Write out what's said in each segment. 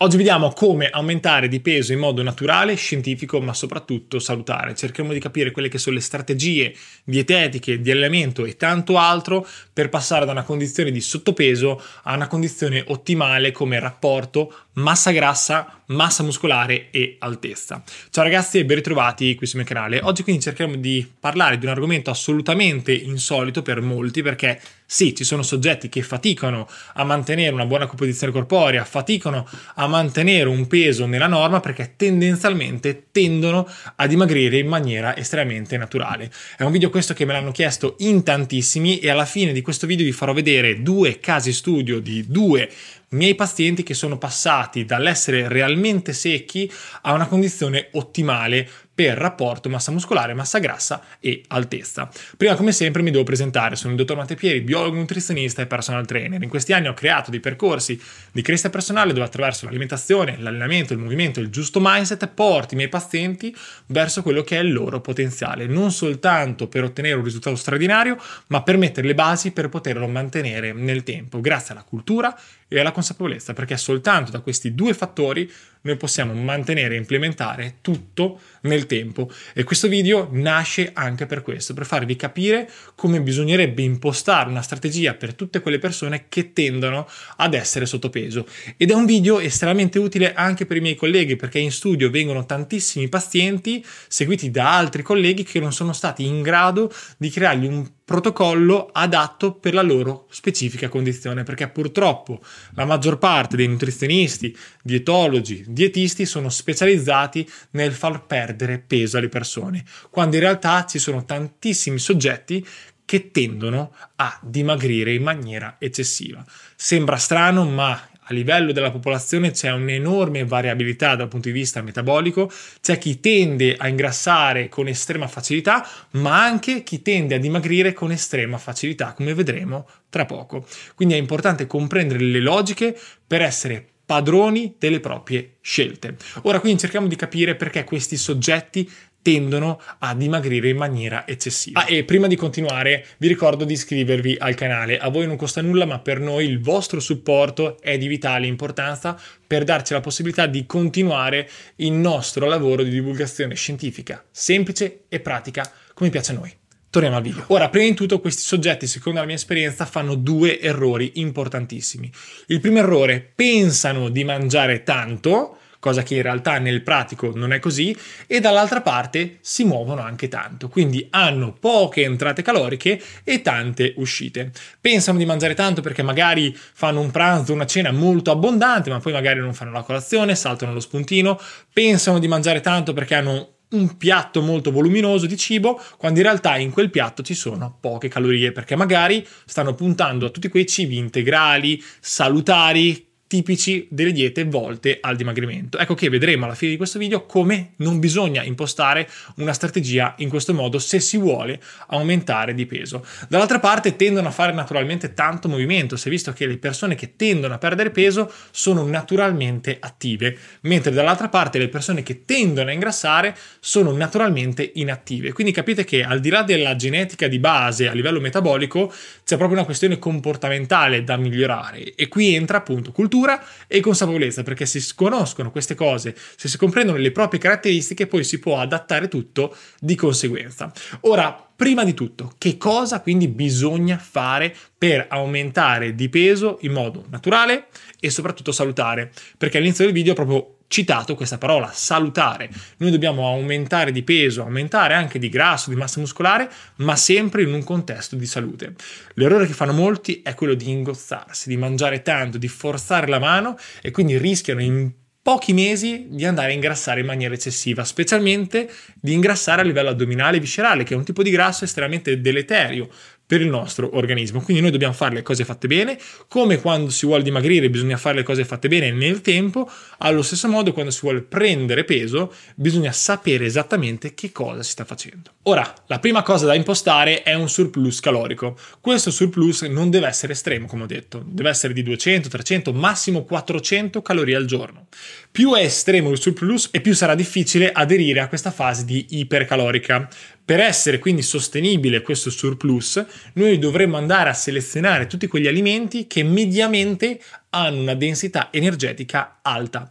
Oggi vediamo come aumentare di peso in modo naturale, scientifico, ma soprattutto salutare. Cercheremo di capire quelle che sono le strategie dietetiche, di allenamento e tanto altro per passare da una condizione di sottopeso a una condizione ottimale come rapporto massa grassa massa muscolare e altezza. Ciao ragazzi e ben ritrovati qui sul mio canale. Oggi quindi cercheremo di parlare di un argomento assolutamente insolito per molti perché sì, ci sono soggetti che faticano a mantenere una buona composizione corporea, faticano a mantenere un peso nella norma perché tendenzialmente tendono a dimagrire in maniera estremamente naturale. È un video questo che me l'hanno chiesto in tantissimi e alla fine di questo video vi farò vedere due casi studio di due miei pazienti che sono passati dall'essere realmente secchi a una condizione ottimale per rapporto massa muscolare, massa grassa e altezza. Prima, come sempre, mi devo presentare. Sono il dottor Mattepieri, biologo nutrizionista e personal trainer. In questi anni ho creato dei percorsi di crescita personale dove attraverso l'alimentazione, l'allenamento, il movimento, il giusto mindset porti i miei pazienti verso quello che è il loro potenziale, non soltanto per ottenere un risultato straordinario, ma per mettere le basi per poterlo mantenere nel tempo, grazie alla cultura e alla consapevolezza, perché soltanto da questi due fattori noi possiamo mantenere e implementare tutto nel tempo. E questo video nasce anche per questo, per farvi capire come bisognerebbe impostare una strategia per tutte quelle persone che tendono ad essere sottopeso. Ed è un video estremamente utile anche per i miei colleghi, perché in studio vengono tantissimi pazienti seguiti da altri colleghi che non sono stati in grado di creargli un protocollo adatto per la loro specifica condizione, perché purtroppo la maggior parte dei nutrizionisti, dietologi, dietisti sono specializzati nel far perdere peso alle persone, quando in realtà ci sono tantissimi soggetti che tendono a dimagrire in maniera eccessiva. Sembra strano, ma a livello della popolazione c'è un'enorme variabilità dal punto di vista metabolico, c'è chi tende a ingrassare con estrema facilità, ma anche chi tende a dimagrire con estrema facilità, come vedremo tra poco. Quindi è importante comprendere le logiche per essere padroni delle proprie scelte. Ora quindi cerchiamo di capire perché questi soggetti tendono a dimagrire in maniera eccessiva. Ah, e prima di continuare, vi ricordo di iscrivervi al canale. A voi non costa nulla, ma per noi il vostro supporto è di vitale importanza per darci la possibilità di continuare il nostro lavoro di divulgazione scientifica, semplice e pratica, come piace a noi. Torniamo al video. Ora, prima di tutto, questi soggetti, secondo la mia esperienza, fanno due errori importantissimi. Il primo errore, pensano di mangiare tanto, cosa che in realtà nel pratico non è così, e dall'altra parte si muovono anche tanto, quindi hanno poche entrate caloriche e tante uscite. Pensano di mangiare tanto perché magari fanno un pranzo, una cena molto abbondante, ma poi magari non fanno la colazione, saltano lo spuntino, pensano di mangiare tanto perché hanno un piatto molto voluminoso di cibo, quando in realtà in quel piatto ci sono poche calorie, perché magari stanno puntando a tutti quei cibi integrali, salutari, tipici delle diete volte al dimagrimento. Ecco che vedremo alla fine di questo video come non bisogna impostare una strategia in questo modo se si vuole aumentare di peso. Dall'altra parte tendono a fare naturalmente tanto movimento, si è visto che le persone che tendono a perdere peso sono naturalmente attive, mentre dall'altra parte le persone che tendono a ingrassare sono naturalmente inattive. Quindi capite che al di là della genetica di base a livello metabolico c'è proprio una questione comportamentale da migliorare e qui entra appunto cultura cultura e consapevolezza, perché se si conoscono queste cose, se si comprendono le proprie caratteristiche, poi si può adattare tutto di conseguenza. Ora, prima di tutto, che cosa quindi bisogna fare per aumentare di peso in modo naturale e soprattutto salutare? Perché all'inizio del video proprio citato questa parola, salutare. Noi dobbiamo aumentare di peso, aumentare anche di grasso, di massa muscolare, ma sempre in un contesto di salute. L'errore che fanno molti è quello di ingozzarsi, di mangiare tanto, di forzare la mano e quindi rischiano in pochi mesi di andare a ingrassare in maniera eccessiva, specialmente di ingrassare a livello addominale e viscerale, che è un tipo di grasso estremamente deleterio per il nostro organismo. Quindi noi dobbiamo fare le cose fatte bene, come quando si vuole dimagrire bisogna fare le cose fatte bene nel tempo, allo stesso modo quando si vuole prendere peso bisogna sapere esattamente che cosa si sta facendo. Ora, la prima cosa da impostare è un surplus calorico. Questo surplus non deve essere estremo, come ho detto, deve essere di 200, 300, massimo 400 calorie al giorno. Più è estremo il surplus e più sarà difficile aderire a questa fase di ipercalorica. Per essere quindi sostenibile questo surplus, noi dovremmo andare a selezionare tutti quegli alimenti che mediamente hanno una densità energetica alta.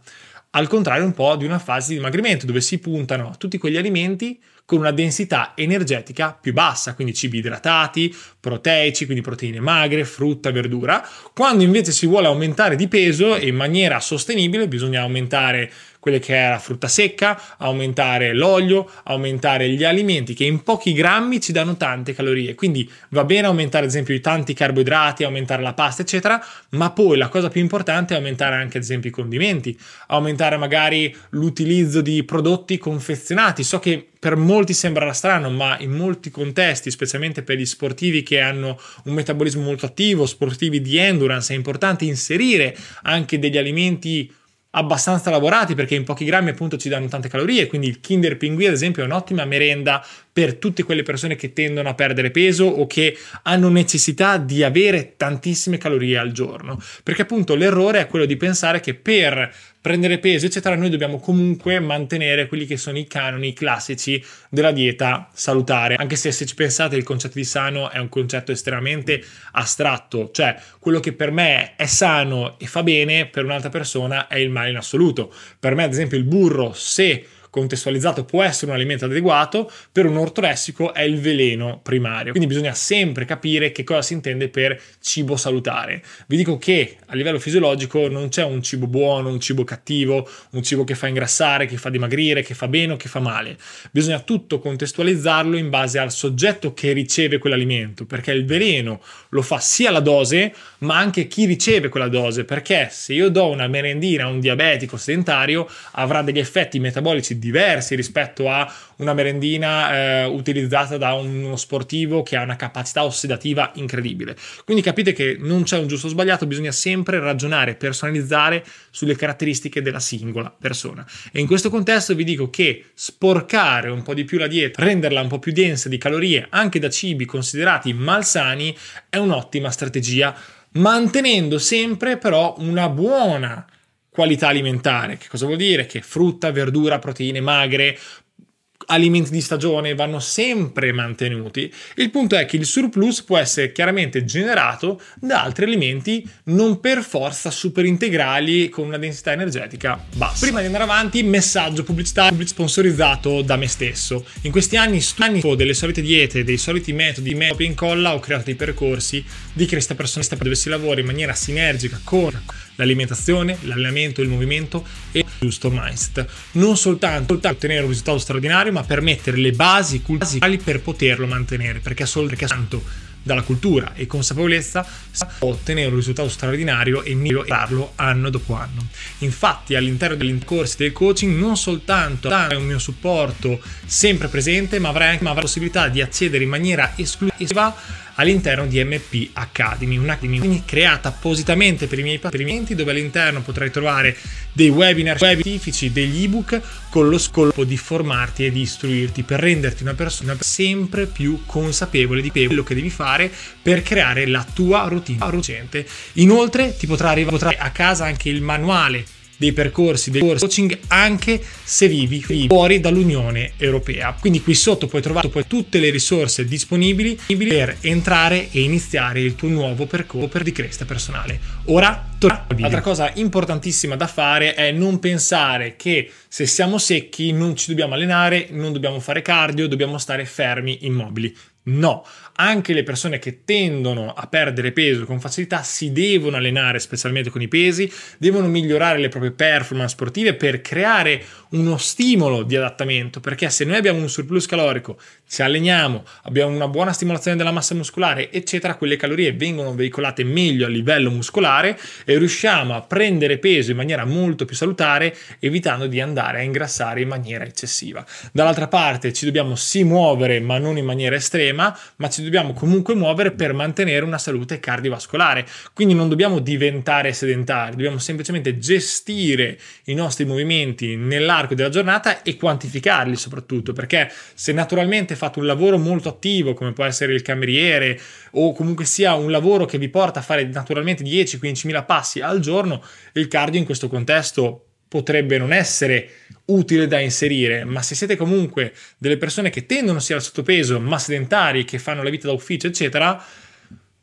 Al contrario un po' di una fase di dimagrimento dove si puntano a tutti quegli alimenti con una densità energetica più bassa, quindi cibi idratati, proteici, quindi proteine magre, frutta, verdura. Quando invece si vuole aumentare di peso in maniera sostenibile, bisogna aumentare quelle che è la frutta secca, aumentare l'olio, aumentare gli alimenti che in pochi grammi ci danno tante calorie. Quindi va bene aumentare ad esempio i tanti carboidrati, aumentare la pasta, eccetera, ma poi la cosa più importante è aumentare anche ad esempio i condimenti, aumentare magari l'utilizzo di prodotti confezionati. So che per molti sembrerà strano, ma in molti contesti, specialmente per gli sportivi che hanno un metabolismo molto attivo, sportivi di endurance, è importante inserire anche degli alimenti abbastanza lavorati perché in pochi grammi appunto ci danno tante calorie, quindi il Kinder Pinguì ad esempio è un'ottima merenda per tutte quelle persone che tendono a perdere peso o che hanno necessità di avere tantissime calorie al giorno. Perché appunto l'errore è quello di pensare che per prendere peso, eccetera, noi dobbiamo comunque mantenere quelli che sono i canoni classici della dieta salutare. Anche se se ci pensate il concetto di sano è un concetto estremamente astratto, cioè quello che per me è sano e fa bene, per un'altra persona è il male in assoluto. Per me, ad esempio, il burro, se contestualizzato può essere un alimento adeguato, per un ortoressico è il veleno primario. Quindi bisogna sempre capire che cosa si intende per cibo salutare. Vi dico che a livello fisiologico non c'è un cibo buono, un cibo cattivo, un cibo che fa ingrassare, che fa dimagrire, che fa bene o che fa male. Bisogna tutto contestualizzarlo in base al soggetto che riceve quell'alimento, perché il veleno lo fa sia la dose, ma anche chi riceve quella dose, perché se io do una merendina a un diabetico sedentario avrà degli effetti metabolici diversi rispetto a una merendina eh, utilizzata da uno sportivo che ha una capacità ossidativa incredibile. Quindi capite che non c'è un giusto o sbagliato, bisogna sempre ragionare, personalizzare sulle caratteristiche della singola persona. E in questo contesto vi dico che sporcare un po' di più la dieta, renderla un po' più densa di calorie anche da cibi considerati malsani è un'ottima strategia, mantenendo sempre però una buona qualità alimentare. Che cosa vuol dire? Che frutta, verdura, proteine magre alimenti di stagione vanno sempre mantenuti. Il punto è che il surplus può essere chiaramente generato da altri alimenti non per forza super integrali con una densità energetica bassa. Prima di andare avanti, messaggio pubblicitario sponsorizzato da me stesso. In questi anni stufo delle solite diete, dei soliti metodi, me copia e incolla, ho creato dei percorsi di crescita personalista dove si lavora in maniera sinergica con l'alimentazione, l'allenamento, il movimento e giusto mindset, non soltanto, per ottenere un risultato straordinario, ma per mettere le basi culturali per poterlo mantenere, perché tanto dalla cultura e consapevolezza può ottenere un risultato straordinario e migliorarlo anno dopo anno. Infatti all'interno degli corsi del coaching non soltanto avrai un mio supporto sempre presente, ma avrai anche la possibilità di accedere in maniera esclusiva all'interno di MP Academy, un'academy creata appositamente per i miei pazienti dove all'interno potrai trovare dei webinar specifici, degli ebook con lo scopo di formarti e di istruirti per renderti una persona sempre più consapevole di quello che devi fare per creare la tua routine. Inoltre ti potrà arrivare a casa anche il manuale dei percorsi, del coaching anche se vivi fuori dall'Unione Europea. Quindi qui sotto puoi trovare poi tutte le risorse disponibili per entrare e iniziare il tuo nuovo percorso per di crescita personale. Ora torniamo Altra cosa importantissima da fare è non pensare che se siamo secchi non ci dobbiamo allenare, non dobbiamo fare cardio, dobbiamo stare fermi, immobili. No, anche le persone che tendono a perdere peso con facilità si devono allenare, specialmente con i pesi, devono migliorare le proprie performance sportive per creare uno stimolo di adattamento, perché se noi abbiamo un surplus calorico, ci alleniamo, abbiamo una buona stimolazione della massa muscolare, eccetera, quelle calorie vengono veicolate meglio a livello muscolare e riusciamo a prendere peso in maniera molto più salutare, evitando di andare a ingrassare in maniera eccessiva. Dall'altra parte ci dobbiamo sì muovere, ma non in maniera estrema, sistema, ma ci dobbiamo comunque muovere per mantenere una salute cardiovascolare. Quindi non dobbiamo diventare sedentari, dobbiamo semplicemente gestire i nostri movimenti nell'arco della giornata e quantificarli soprattutto, perché se naturalmente fate un lavoro molto attivo, come può essere il cameriere o comunque sia un lavoro che vi porta a fare naturalmente 10-15 mila passi al giorno, il cardio in questo contesto potrebbe non essere utile da inserire, ma se siete comunque delle persone che tendono sia al sottopeso, ma sedentari, che fanno la vita da ufficio, eccetera,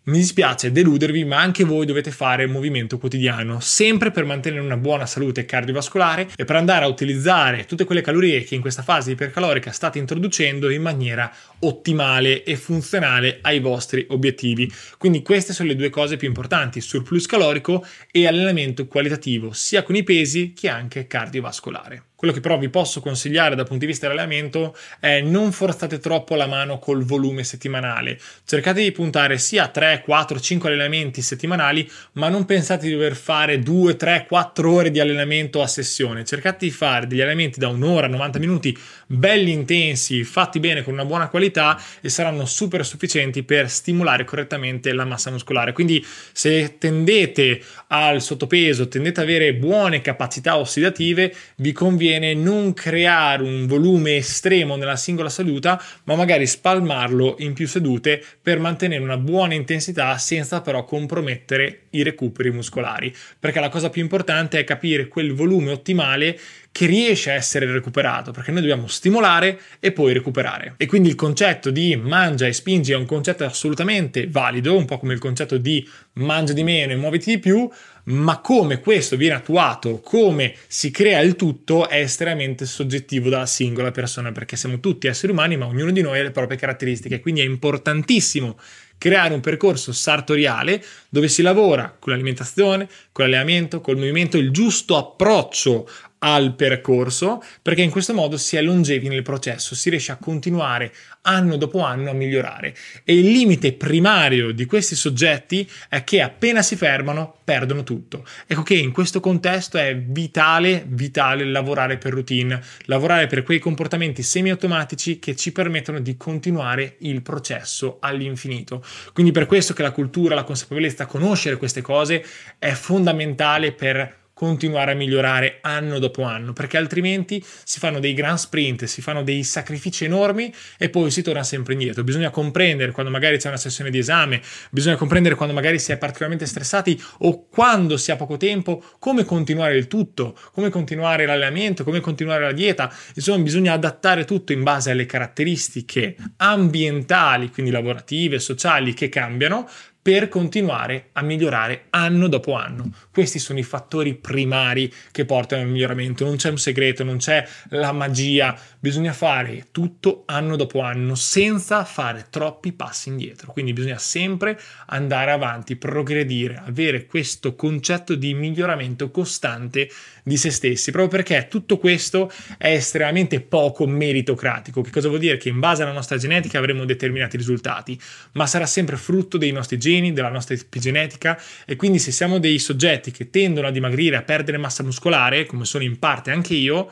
mi dispiace deludervi, ma anche voi dovete fare movimento quotidiano, sempre per mantenere una buona salute cardiovascolare e per andare a utilizzare tutte quelle calorie che in questa fase ipercalorica state introducendo in maniera ottimale e funzionale ai vostri obiettivi. Quindi queste sono le due cose più importanti, surplus calorico e allenamento qualitativo, sia con i pesi che anche cardiovascolare. Quello che però vi posso consigliare dal punto di vista dell'allenamento è non forzate troppo la mano col volume settimanale. Cercate di puntare sia a 3, 4, 5 allenamenti settimanali, ma non pensate di dover fare 2, 3, 4 ore di allenamento a sessione. Cercate di fare degli allenamenti da un'ora, a 90 minuti, belli intensi, fatti bene con una buona qualità e saranno super sufficienti per stimolare correttamente la massa muscolare. Quindi se tendete al sottopeso, tendete ad avere buone capacità ossidative, vi conviene bene non creare un volume estremo nella singola seduta, ma magari spalmarlo in più sedute per mantenere una buona intensità senza però compromettere i recuperi muscolari. Perché la cosa più importante è capire quel volume ottimale che riesce a essere recuperato, perché noi dobbiamo stimolare e poi recuperare. E quindi il concetto di mangia e spingi è un concetto assolutamente valido, un po' come il concetto di mangia di meno e muoviti di più, ma come questo viene attuato, come si crea il tutto è estremamente soggettivo da singola persona, perché siamo tutti esseri umani, ma ognuno di noi ha le proprie caratteristiche, quindi è importantissimo creare un percorso sartoriale dove si lavora con l'alimentazione, con l'allenamento, col movimento, il giusto approccio al percorso, perché in questo modo si è longevi nel processo, si riesce a continuare anno dopo anno a migliorare. E il limite primario di questi soggetti è che appena si fermano perdono tutto. Ecco che in questo contesto è vitale, vitale lavorare per routine, lavorare per quei comportamenti semiautomatici che ci permettono di continuare il processo all'infinito. Quindi per questo che la cultura, la consapevolezza, conoscere queste cose è fondamentale per continuare a migliorare anno dopo anno, perché altrimenti si fanno dei grand sprint, si fanno dei sacrifici enormi e poi si torna sempre indietro. Bisogna comprendere quando magari c'è una sessione di esame, bisogna comprendere quando magari si è particolarmente stressati o quando si ha poco tempo, come continuare il tutto, come continuare l'allenamento, come continuare la dieta. Insomma, bisogna adattare tutto in base alle caratteristiche ambientali, quindi lavorative, sociali che cambiano per continuare a migliorare anno dopo anno. Questi sono i fattori primari che portano al miglioramento, non c'è un segreto, non c'è la magia, bisogna fare tutto anno dopo anno senza fare troppi passi indietro, quindi bisogna sempre andare avanti, progredire, avere questo concetto di miglioramento costante di se stessi, proprio perché tutto questo è estremamente poco meritocratico, che cosa vuol dire? Che in base alla nostra genetica avremo determinati risultati, ma sarà sempre frutto dei nostri geni, geni, della nostra epigenetica e quindi se siamo dei soggetti che tendono a dimagrire, a perdere massa muscolare, come sono in parte anche io,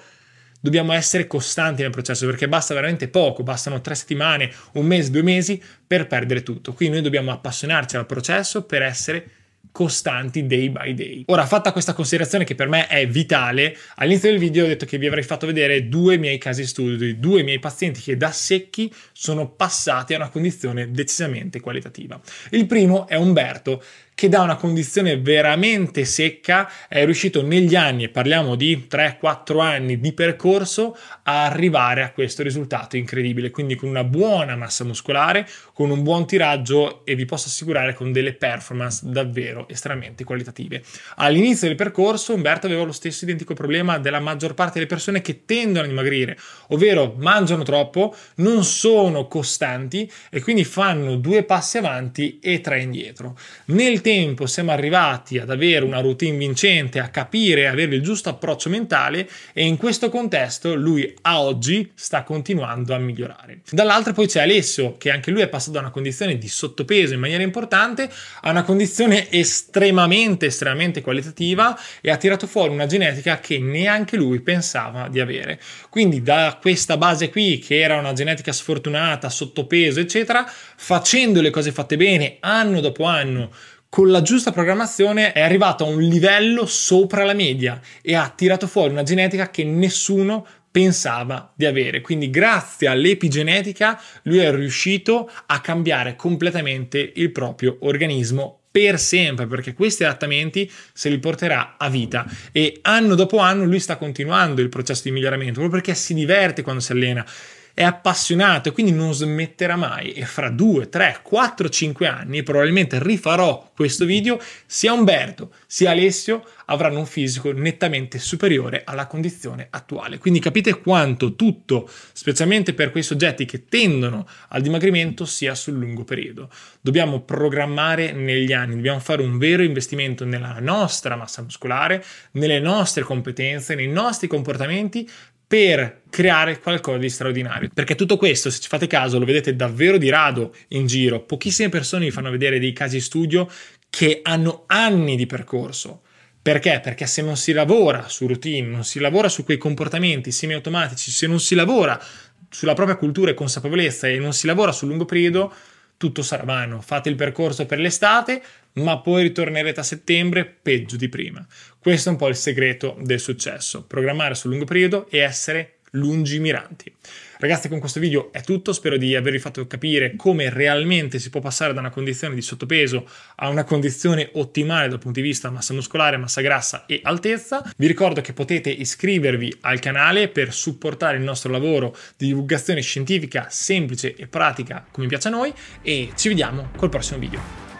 dobbiamo essere costanti nel processo perché basta veramente poco, bastano tre settimane, un mese, due mesi per perdere tutto. Quindi noi dobbiamo appassionarci al processo per essere costanti costanti day by day. Ora, fatta questa considerazione che per me è vitale, all'inizio del video ho detto che vi avrei fatto vedere due miei casi studio, due miei pazienti che da secchi sono passati a una condizione decisamente qualitativa. Il primo è Umberto, che da una condizione veramente secca è riuscito negli anni, e parliamo di 3-4 anni di percorso, a arrivare a questo risultato incredibile. Quindi con una buona massa muscolare, con un buon tiraggio e vi posso assicurare con delle performance davvero estremamente qualitative. All'inizio del percorso Umberto aveva lo stesso identico problema della maggior parte delle persone che tendono a dimagrire, ovvero mangiano troppo, non sono costanti e quindi fanno due passi avanti e tre indietro. Nel tempo siamo arrivati ad avere una routine vincente, a capire, avere il giusto approccio mentale e in questo contesto lui a oggi sta continuando a migliorare. Dall'altra poi c'è Alessio che anche lui è passato da una condizione di sottopeso in maniera importante a una condizione estremamente, estremamente qualitativa e ha tirato fuori una genetica che neanche lui pensava di avere. Quindi da questa base qui che era una genetica sfortunata, sottopeso, eccetera, facendo le cose fatte bene anno dopo anno con la giusta programmazione è arrivato a un livello sopra la media e ha tirato fuori una genetica che nessuno pensava di avere. Quindi grazie all'epigenetica lui è riuscito a cambiare completamente il proprio organismo per sempre, perché questi adattamenti se li porterà a vita e anno dopo anno lui sta continuando il processo di miglioramento proprio perché si diverte quando si allena è appassionato e quindi non smetterà mai e fra 2, 3, 4, 5 anni probabilmente rifarò questo video, sia Umberto sia Alessio avranno un fisico nettamente superiore alla condizione attuale. Quindi capite quanto tutto, specialmente per quei soggetti che tendono al dimagrimento, sia sul lungo periodo. Dobbiamo programmare negli anni, dobbiamo fare un vero investimento nella nostra massa muscolare, nelle nostre competenze, nei nostri comportamenti per creare qualcosa di straordinario. Perché tutto questo, se ci fate caso, lo vedete davvero di rado in giro. Pochissime persone vi fanno vedere dei casi studio che hanno anni di percorso. Perché? Perché se non si lavora su routine, non si lavora su quei comportamenti semiautomatici, se non si lavora sulla propria cultura e consapevolezza e non si lavora sul lungo periodo, tutto sarà vano. Fate il percorso per l'estate, ma poi ritornerete a settembre peggio di prima. Questo è un po' il segreto del successo, programmare sul lungo periodo e essere lungimiranti. Ragazzi, con questo video è tutto, spero di avervi fatto capire come realmente si può passare da una condizione di sottopeso a una condizione ottimale dal punto di vista massa muscolare, massa grassa e altezza. Vi ricordo che potete iscrivervi al canale per supportare il nostro lavoro di divulgazione scientifica semplice e pratica come piace a noi e ci vediamo col prossimo video.